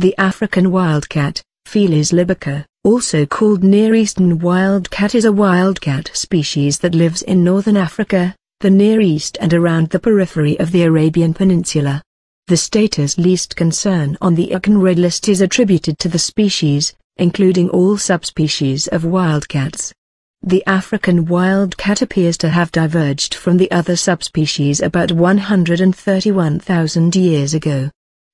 The African wildcat, Felis libica, also called Near Eastern wildcat is a wildcat species that lives in northern Africa, the Near East and around the periphery of the Arabian Peninsula. The status least concern on the ICAN Red List is attributed to the species, including all subspecies of wildcats. The African wildcat appears to have diverged from the other subspecies about 131,000 years ago.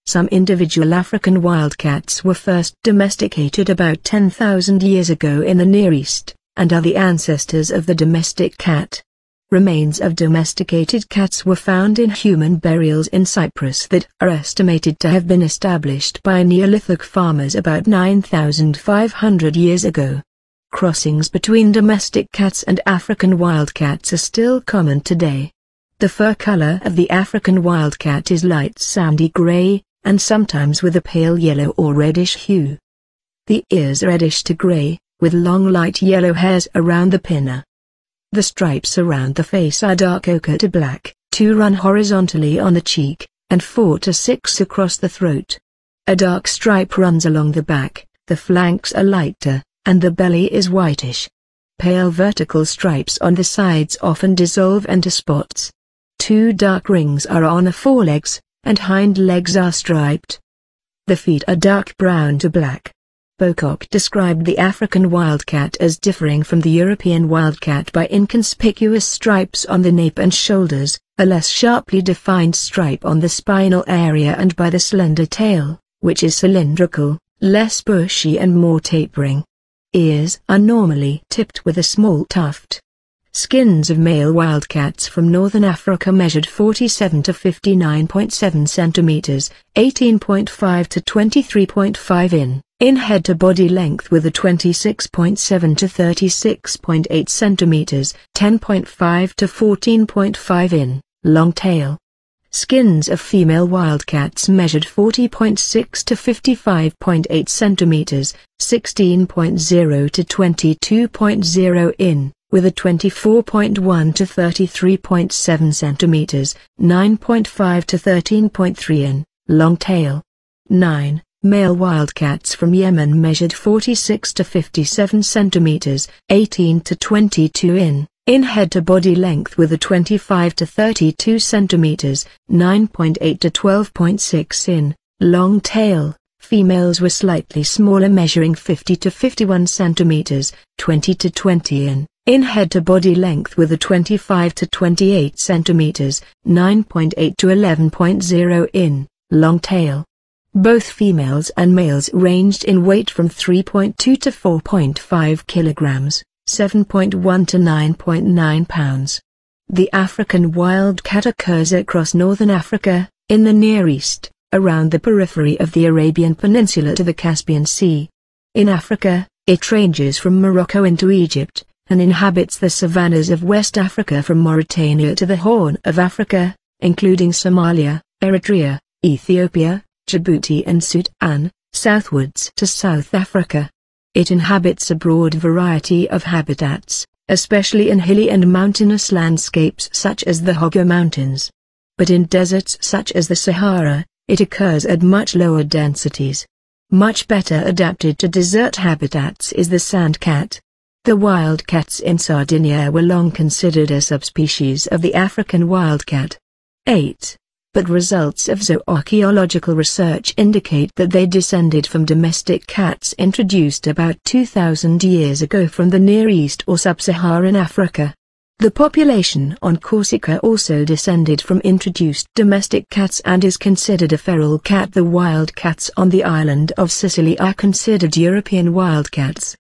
Some individual African wildcats were first domesticated about 10,000 years ago in the Near East, and are the ancestors of the domestic cat. Remains of domesticated cats were found in human burials in Cyprus that are estimated to have been established by Neolithic farmers about 9,500 years ago. Crossings between domestic cats and African wildcats are still common today. The fur color of the African wildcat is light sandy gray, and sometimes with a pale yellow or reddish hue. The ears reddish to grey, with long light yellow hairs around the pinna. The stripes around the face are dark ochre to black, two run horizontally on the cheek, and four to six across the throat. A dark stripe runs along the back, the flanks are lighter, and the belly is whitish. Pale vertical stripes on the sides often dissolve into spots. Two dark rings are on the forelegs, and hind legs are striped. The feet are dark brown to black. Bocock described the African wildcat as differing from the European wildcat by inconspicuous stripes on the nape and shoulders, a less sharply defined stripe on the spinal area and by the slender tail, which is cylindrical, less bushy and more tapering. Ears are normally tipped with a small tuft. Skins of male wildcats from northern Africa measured 47 to 59.7 centimeters, 18.5 to 23.5 in, in head to body length with a 26.7 to 36.8 centimeters, 10.5 to 14.5 in, long tail. Skins of female wildcats measured 40.6 to 55.8 centimeters, 16.0 to 22.0 in, with a 24.1 to 33.7 centimeters, 9.5 to 13.3 in, long tail. 9. Male wildcats from Yemen measured 46 to 57 centimeters, 18 to 22 in, in head to body length with a 25 to 32 centimeters, 9.8 to 12.6 in, long tail. Females were slightly smaller measuring 50 to 51 centimeters, 20 to 20 in, in head to body length with a 25 to 28 centimeters, 9.8 to 11.0 in, long tail. Both females and males ranged in weight from 3.2 to 4.5 kilograms, 7.1 to 9.9 pounds. The African wild cat occurs across northern Africa, in the Near East, around the periphery of the Arabian Peninsula to the Caspian Sea. In Africa, it ranges from Morocco into Egypt, and inhabits the savannas of West Africa from Mauritania to the Horn of Africa, including Somalia, Eritrea, Ethiopia, Djibouti and Sudan, southwards to South Africa. It inhabits a broad variety of habitats, especially in hilly and mountainous landscapes such as the Hoggar Mountains. But in deserts such as the Sahara, it occurs at much lower densities. Much better adapted to desert habitats is the sand cat. The wildcats in Sardinia were long considered a subspecies of the African wildcat. 8. But results of zooarchaeological research indicate that they descended from domestic cats introduced about 2,000 years ago from the Near East or Sub-Saharan Africa. The population on Corsica also descended from introduced domestic cats and is considered a feral cat. The wild cats on the island of Sicily are considered European wildcats.